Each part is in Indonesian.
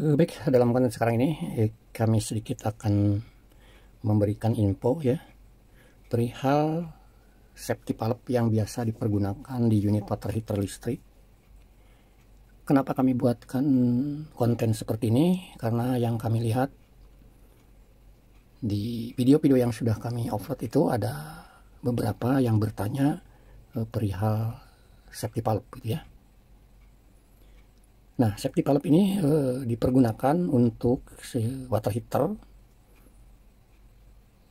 Eh, baik, dalam konten sekarang ini eh, kami sedikit akan memberikan info ya perihal safety valve yang biasa dipergunakan di unit water heater listrik. Kenapa kami buatkan konten seperti ini? Karena yang kami lihat di video-video yang sudah kami upload itu ada beberapa yang bertanya eh, perihal safety valve gitu ya. Nah, safety valve ini e, dipergunakan untuk water heater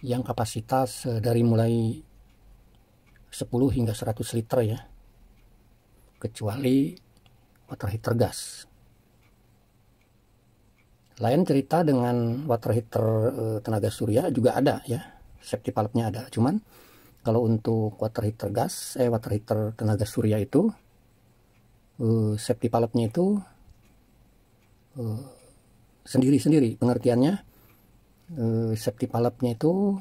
yang kapasitas e, dari mulai 10 hingga 100 liter ya. Kecuali water heater gas. Lain cerita dengan water heater e, tenaga surya juga ada ya. Safety valve-nya ada. Cuman kalau untuk water heater gas, eh water heater tenaga surya itu safety valve-nya itu sendiri-sendiri eh, pengertiannya eh, septi palapnya itu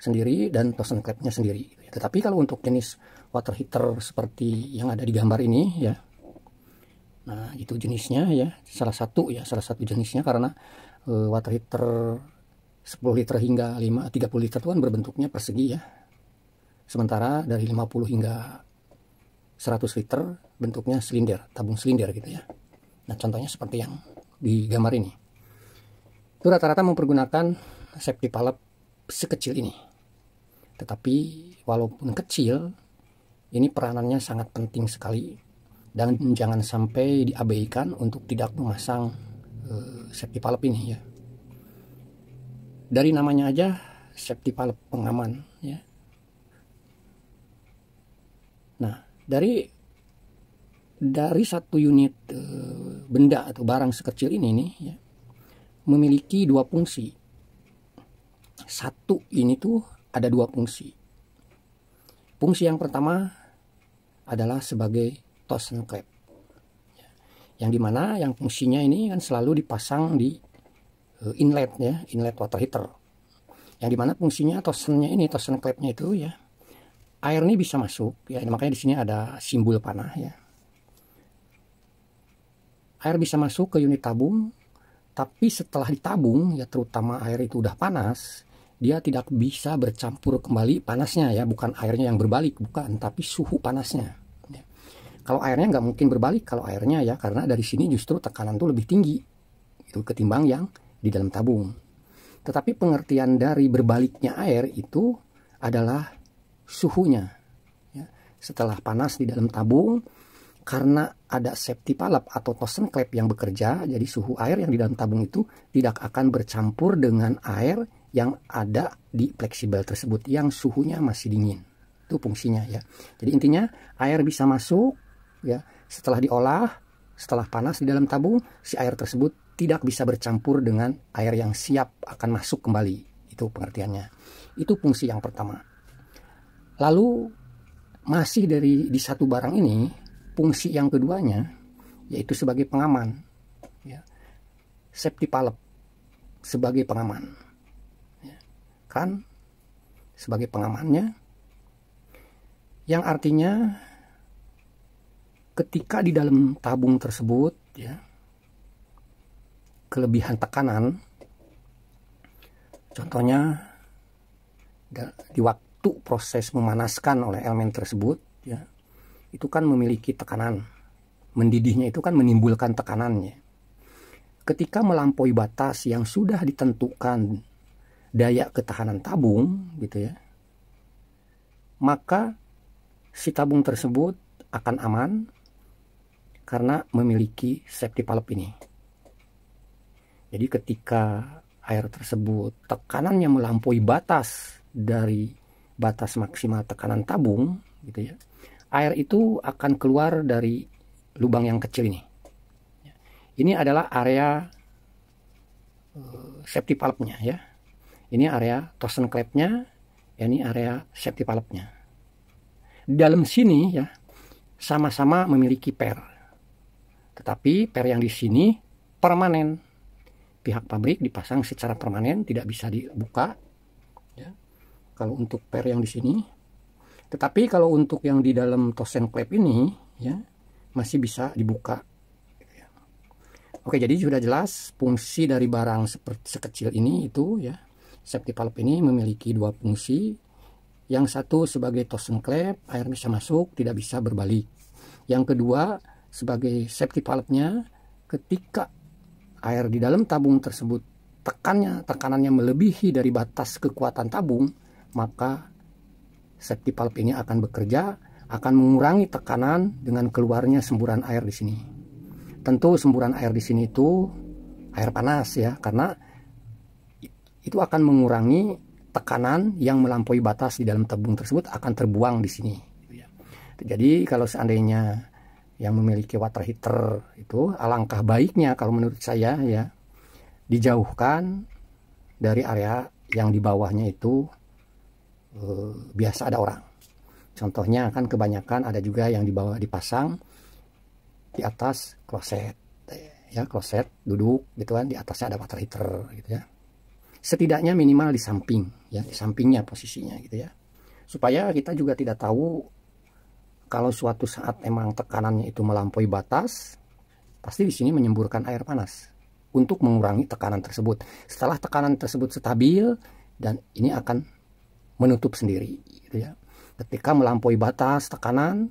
sendiri dan torsion klepnya sendiri. Tetapi kalau untuk jenis water heater seperti yang ada di gambar ini ya, nah itu jenisnya ya salah satu ya salah satu jenisnya karena uh, water heater 10 liter hingga 5 30 liter itu kan berbentuknya persegi ya. Sementara dari 50 hingga 100 liter bentuknya silinder, tabung silinder gitu ya. Nah, contohnya seperti yang di gambar ini. Itu rata-rata mempergunakan safety palep sekecil ini. Tetapi walaupun kecil, ini peranannya sangat penting sekali dan jangan sampai diabaikan untuk tidak memasang eh, safety palep ini ya. Dari namanya aja safety palep pengaman ya. Nah, dari dari satu unit e, benda atau barang sekecil ini nih ya, memiliki dua fungsi. Satu ini tuh ada dua fungsi. Fungsi yang pertama adalah sebagai tosen clap. Ya, yang dimana yang fungsinya ini kan selalu dipasang di eh, inlet ya, inlet water heater. Yang dimana fungsinya tosennya ini, tosen clapnya itu ya, air ini bisa masuk ya, makanya di sini ada simbol panah ya, air bisa masuk ke unit tabung, tapi setelah ditabung, ya terutama air itu udah panas, dia tidak bisa bercampur kembali panasnya ya, bukan airnya yang berbalik, bukan, tapi suhu panasnya. Ya. Kalau airnya nggak mungkin berbalik, kalau airnya ya, karena dari sini justru tekanan tuh lebih tinggi, itu ketimbang yang di dalam tabung. Tetapi pengertian dari berbaliknya air itu adalah suhunya. Ya. Setelah panas di dalam tabung, karena ada safety palap atau tosen klep yang bekerja, jadi suhu air yang di dalam tabung itu tidak akan bercampur dengan air yang ada di fleksibel tersebut yang suhunya masih dingin. Itu fungsinya ya. Jadi intinya air bisa masuk ya setelah diolah, setelah panas di dalam tabung, si air tersebut tidak bisa bercampur dengan air yang siap akan masuk kembali. Itu pengertiannya. Itu fungsi yang pertama. Lalu masih dari di satu barang ini fungsi yang keduanya yaitu sebagai pengaman ya. safety palep sebagai pengaman ya. kan sebagai pengamannya yang artinya ketika di dalam tabung tersebut ya kelebihan tekanan contohnya di waktu proses memanaskan oleh elemen tersebut ya itu kan memiliki tekanan. Mendidihnya itu kan menimbulkan tekanannya. Ketika melampaui batas yang sudah ditentukan daya ketahanan tabung gitu ya. Maka si tabung tersebut akan aman karena memiliki safety valve ini. Jadi ketika air tersebut tekanannya melampaui batas dari batas maksimal tekanan tabung gitu ya air itu akan keluar dari lubang yang kecil ini. Ini adalah area eh, safety valve-nya ya. Ini area torsion clamp-nya, ya, ini area safety valve-nya. Dalam sini ya sama-sama memiliki per. Tetapi per yang di sini permanen. Pihak pabrik dipasang secara permanen, tidak bisa dibuka. Ya. Kalau untuk per yang di sini tetapi kalau untuk yang di dalam tosen klep ini ya masih bisa dibuka. Oke, jadi sudah jelas fungsi dari barang seperti sekecil ini itu ya. Safety valve ini memiliki dua fungsi. Yang satu sebagai tosen klep, air bisa masuk, tidak bisa berbalik. Yang kedua sebagai safety valve-nya ketika air di dalam tabung tersebut tekannya tekanannya melebihi dari batas kekuatan tabung, maka septi valve ini akan bekerja, akan mengurangi tekanan dengan keluarnya semburan air di sini. Tentu semburan air di sini itu air panas ya, karena itu akan mengurangi tekanan yang melampaui batas di dalam tabung tersebut akan terbuang di sini. Jadi kalau seandainya yang memiliki water heater itu alangkah baiknya kalau menurut saya ya dijauhkan dari area yang di bawahnya itu Eh, biasa ada orang. Contohnya kan kebanyakan ada juga yang dibawa dipasang di atas kloset ya kloset duduk gitu kan di atasnya ada water heater gitu ya setidaknya minimal di samping ya di sampingnya posisinya gitu ya supaya kita juga tidak tahu kalau suatu saat emang tekanannya itu melampaui batas pasti di sini menyemburkan air panas untuk mengurangi tekanan tersebut setelah tekanan tersebut stabil dan ini akan menutup sendiri gitu ya. Ketika melampaui batas tekanan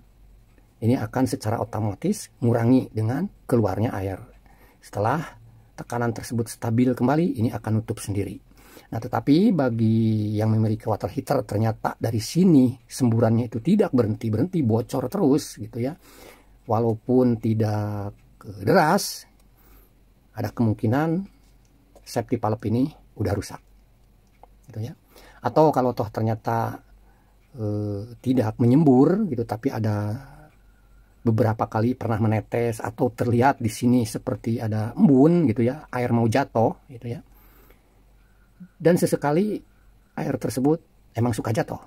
ini akan secara otomatis mengurangi dengan keluarnya air. Setelah tekanan tersebut stabil kembali, ini akan nutup sendiri. Nah, tetapi bagi yang memiliki water heater ternyata dari sini semburannya itu tidak berhenti-berhenti bocor terus gitu ya. Walaupun tidak deras ada kemungkinan safety valve ini udah rusak. Gitu ya atau kalau toh ternyata e, tidak menyembur gitu tapi ada beberapa kali pernah menetes atau terlihat di sini seperti ada embun gitu ya air mau jatuh gitu ya dan sesekali air tersebut emang suka jatuh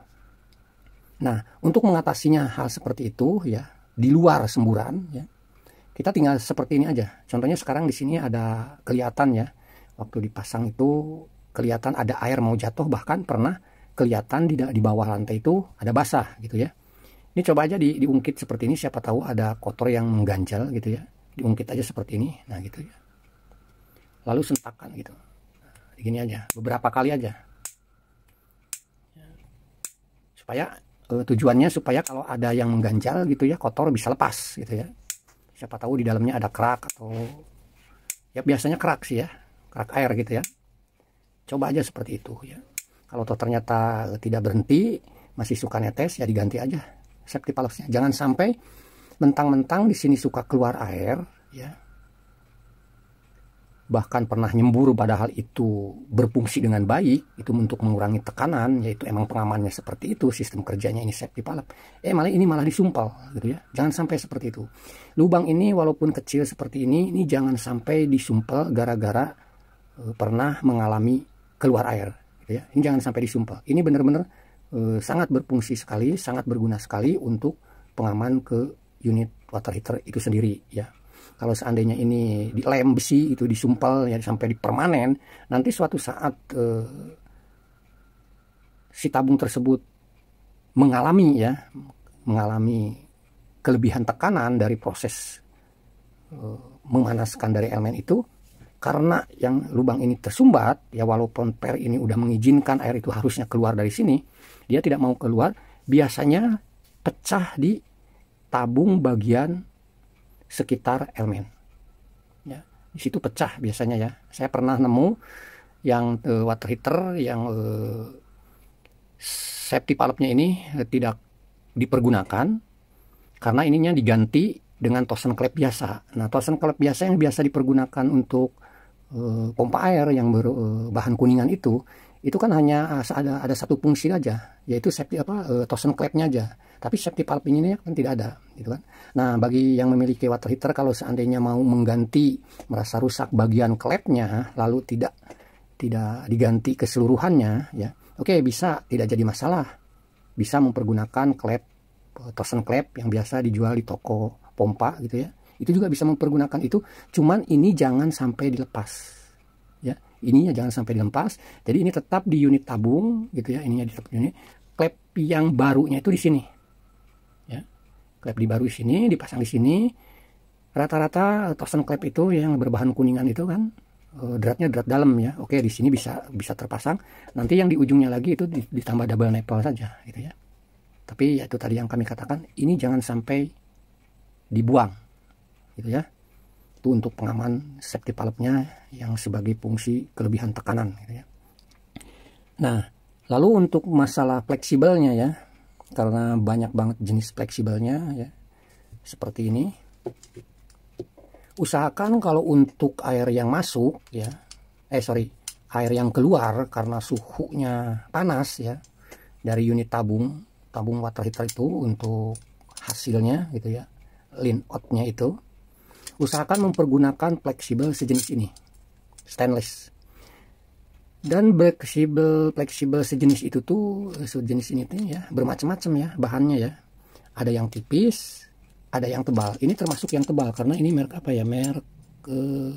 nah untuk mengatasinya hal seperti itu ya di luar semburan ya kita tinggal seperti ini aja contohnya sekarang di sini ada kelihatan ya waktu dipasang itu kelihatan ada air mau jatuh bahkan pernah kelihatan di, di bawah lantai itu ada basah gitu ya ini coba aja di, diungkit seperti ini siapa tahu ada kotor yang mengganjal gitu ya diungkit aja seperti ini nah gitu ya lalu sentakan gitu begini nah, aja beberapa kali aja supaya eh, tujuannya supaya kalau ada yang mengganjal gitu ya kotor bisa lepas gitu ya siapa tahu di dalamnya ada kerak atau ya biasanya kerak sih ya kerak air gitu ya coba aja seperti itu ya kalau toh ternyata tidak berhenti masih suka netes ya diganti aja safety valve jangan sampai mentang-mentang di sini suka keluar air ya bahkan pernah nyembur padahal itu berfungsi dengan baik itu untuk mengurangi tekanan yaitu emang pengamannya seperti itu sistem kerjanya ini safety valve eh malah ini malah disumpal gitu ya jangan sampai seperti itu lubang ini walaupun kecil seperti ini ini jangan sampai disumpal gara-gara eh, pernah mengalami keluar air gitu ya. Ini jangan sampai disumpah. Ini benar-benar e, sangat berfungsi sekali, sangat berguna sekali untuk pengaman ke unit water heater itu sendiri ya. Kalau seandainya ini dilem besi itu disumpal ya sampai di permanen, nanti suatu saat e, si tabung tersebut mengalami ya, mengalami kelebihan tekanan dari proses e, memanaskan dari elemen itu, karena yang lubang ini tersumbat, ya walaupun per ini udah mengizinkan air itu harusnya keluar dari sini, dia tidak mau keluar, biasanya pecah di tabung bagian sekitar elemen. Ya, di situ pecah biasanya ya. Saya pernah nemu yang uh, water heater yang uh, safety valve-nya ini uh, tidak dipergunakan karena ininya diganti dengan tosen klep biasa. Nah, tosen klep biasa yang biasa dipergunakan untuk pompa eh, air yang ber, eh, bahan kuningan itu itu kan hanya ada ada satu fungsi aja yaitu safety apa torsen eh, torsion aja tapi safety valve ini kan tidak ada gitu kan nah bagi yang memiliki water heater kalau seandainya mau mengganti merasa rusak bagian klepnya, lalu tidak tidak diganti keseluruhannya ya oke okay, bisa tidak jadi masalah bisa mempergunakan klep torsen klep yang biasa dijual di toko pompa gitu ya itu juga bisa mempergunakan itu cuman ini jangan sampai dilepas ya ininya jangan sampai dilepas jadi ini tetap di unit tabung gitu ya ininya di unit klep yang barunya itu di sini ya klep di baru di sini dipasang di sini rata-rata tosen klep itu yang berbahan kuningan itu kan eh, dratnya drat dalam ya oke di sini bisa bisa terpasang nanti yang di ujungnya lagi itu ditambah double nipple saja gitu ya tapi ya itu tadi yang kami katakan ini jangan sampai dibuang gitu ya itu untuk pengaman safety valve-nya yang sebagai fungsi kelebihan tekanan gitu ya. Nah, lalu untuk masalah fleksibelnya ya, karena banyak banget jenis fleksibelnya ya. Seperti ini. Usahakan kalau untuk air yang masuk ya, eh sorry, air yang keluar karena suhunya panas ya dari unit tabung, tabung water heater itu untuk hasilnya gitu ya, lean out itu usahakan mempergunakan fleksibel sejenis ini stainless dan fleksibel fleksibel sejenis itu tuh sejenis ini tuh ya bermacam-macam ya bahannya ya ada yang tipis ada yang tebal ini termasuk yang tebal karena ini merek apa ya merek eh,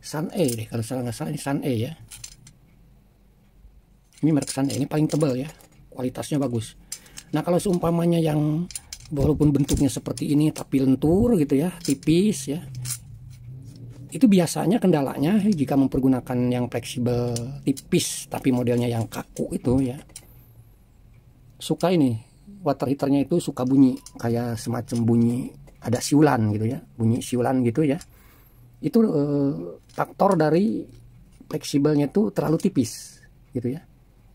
Sun A deh kalau salah nggak salah ini Sun A ya ini merek Sun A ini paling tebal ya kualitasnya bagus nah kalau seumpamanya yang walaupun bentuknya seperti ini tapi lentur gitu ya tipis ya itu biasanya kendalanya jika mempergunakan yang fleksibel tipis tapi modelnya yang kaku itu ya suka ini water heaternya itu suka bunyi kayak semacam bunyi ada siulan gitu ya bunyi siulan gitu ya itu eh, faktor dari fleksibelnya itu terlalu tipis gitu ya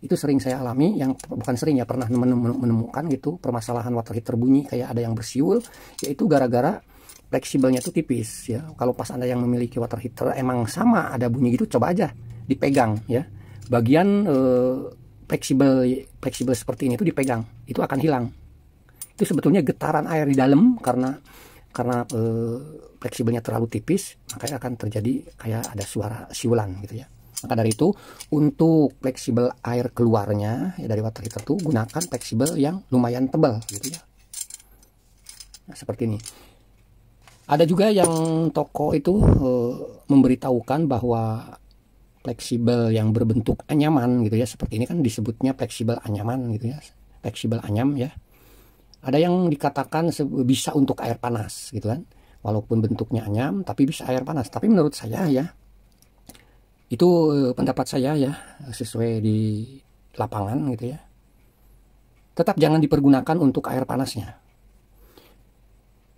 itu sering saya alami yang bukan sering ya pernah menemukan gitu permasalahan water heater bunyi kayak ada yang bersiul yaitu gara-gara fleksibelnya itu tipis ya kalau pas anda yang memiliki water heater emang sama ada bunyi gitu coba aja dipegang ya bagian eh, fleksibel fleksibel seperti ini itu dipegang itu akan hilang itu sebetulnya getaran air di dalam karena karena e, fleksibelnya terlalu tipis makanya akan terjadi kayak ada suara siulan gitu ya maka dari itu untuk fleksibel air keluarnya ya dari water heater itu gunakan fleksibel yang lumayan tebal gitu ya. Nah, seperti ini. Ada juga yang toko itu e, memberitahukan bahwa fleksibel yang berbentuk anyaman gitu ya seperti ini kan disebutnya fleksibel anyaman gitu ya fleksibel anyam ya ada yang dikatakan bisa untuk air panas gitu kan walaupun bentuknya anyam tapi bisa air panas tapi menurut saya ya itu eh, pendapat saya ya sesuai di lapangan gitu ya tetap jangan dipergunakan untuk air panasnya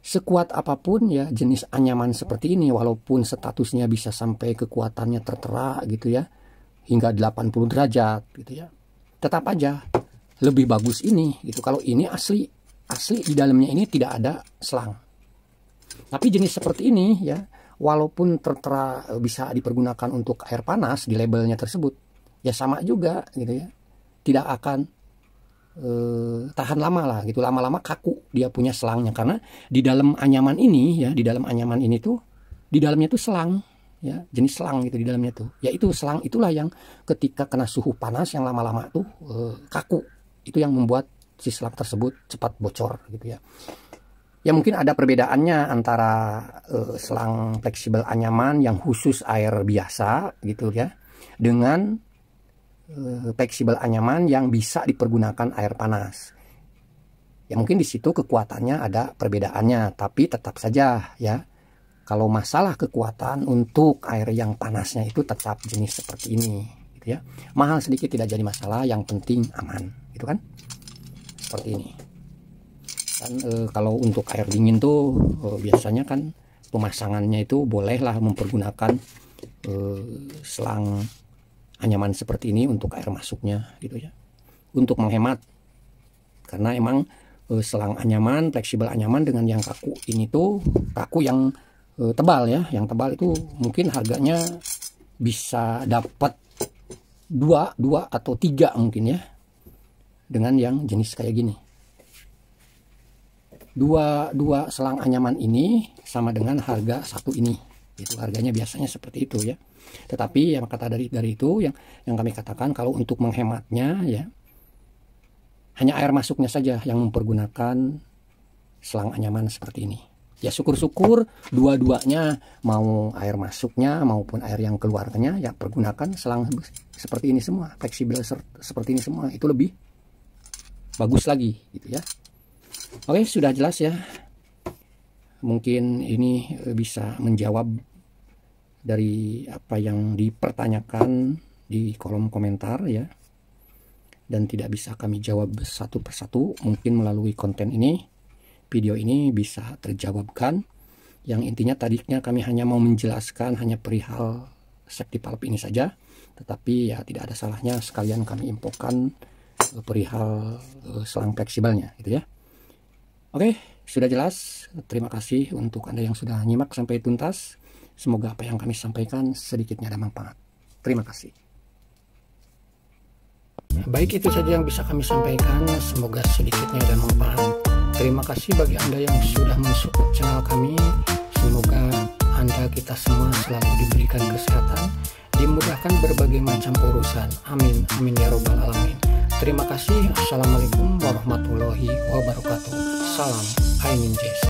sekuat apapun ya jenis anyaman seperti ini walaupun statusnya bisa sampai kekuatannya tertera gitu ya hingga 80 derajat gitu ya tetap aja lebih bagus ini gitu kalau ini asli asli di dalamnya ini tidak ada selang tapi jenis seperti ini ya walaupun tertera bisa dipergunakan untuk air panas di labelnya tersebut, ya sama juga gitu ya. Tidak akan eh, tahan lama lah gitu. Lama-lama kaku dia punya selangnya karena di dalam anyaman ini ya, di dalam anyaman ini tuh di dalamnya tuh selang ya jenis selang gitu di dalamnya tuh yaitu selang itulah yang ketika kena suhu panas yang lama-lama tuh eh, kaku itu yang membuat si selang tersebut cepat bocor gitu ya Ya mungkin ada perbedaannya antara uh, selang fleksibel anyaman yang khusus air biasa gitu ya dengan uh, fleksibel anyaman yang bisa dipergunakan air panas. Ya mungkin di situ kekuatannya ada perbedaannya, tapi tetap saja ya kalau masalah kekuatan untuk air yang panasnya itu tetap jenis seperti ini gitu ya. Mahal sedikit tidak jadi masalah, yang penting aman gitu kan. Seperti ini kan e, kalau untuk air dingin tuh e, biasanya kan pemasangannya itu bolehlah mempergunakan e, selang anyaman seperti ini untuk air masuknya gitu ya untuk menghemat karena emang e, selang anyaman fleksibel anyaman dengan yang kaku ini tuh kaku yang e, tebal ya yang tebal itu mungkin harganya bisa dapat dua dua atau tiga mungkin ya dengan yang jenis kayak gini dua dua selang anyaman ini sama dengan harga satu ini itu harganya biasanya seperti itu ya tetapi yang kata dari dari itu yang yang kami katakan kalau untuk menghematnya ya hanya air masuknya saja yang mempergunakan selang anyaman seperti ini ya syukur-syukur dua-duanya mau air masuknya maupun air yang keluarnya ya pergunakan selang seperti ini semua fleksibel seperti ini semua itu lebih bagus lagi gitu ya Oke, sudah jelas ya. Mungkin ini eh, bisa menjawab dari apa yang dipertanyakan di kolom komentar ya. Dan tidak bisa kami jawab satu persatu, mungkin melalui konten ini, video ini bisa terjawabkan. Yang intinya tadinya kami hanya mau menjelaskan hanya perihal safety valve ini saja, tetapi ya tidak ada salahnya sekalian kami infokan eh, perihal eh, selang fleksibelnya gitu ya. Oke, sudah jelas. Terima kasih untuk Anda yang sudah nyimak sampai tuntas. Semoga apa yang kami sampaikan sedikitnya ada manfaat. Terima kasih. Baik itu saja yang bisa kami sampaikan, semoga sedikitnya ada manfaat. Terima kasih bagi Anda yang sudah masuk channel kami. Semoga Anda kita semua selalu diberikan kesehatan, dimudahkan berbagai macam urusan. Amin, amin ya robbal alamin. Terima kasih. Assalamualaikum warahmatullahi wabarakatuh. Salam Hai Ninjas.